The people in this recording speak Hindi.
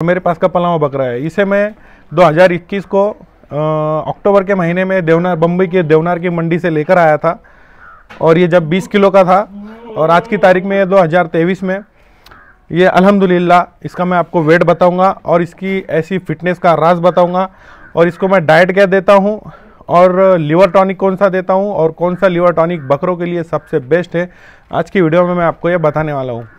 तो मेरे पास का पलावा बकरा है इसे मैं 2021 को अक्टूबर के महीने में देवनार बम्बई के देवनार की मंडी से लेकर आया था और ये जब 20 किलो का था और आज की तारीख में 2023 में ये अल्हम्दुलिल्लाह इसका मैं आपको वेट बताऊंगा और इसकी ऐसी फिटनेस का राज बताऊंगा और इसको मैं डाइट क्या देता हूँ और लीवर टॉनिक कौन सा देता हूँ और कौन सा लीवर टॉनिक बकरों के लिए सबसे बेस्ट है आज की वीडियो में मैं आपको यह बताने वाला हूँ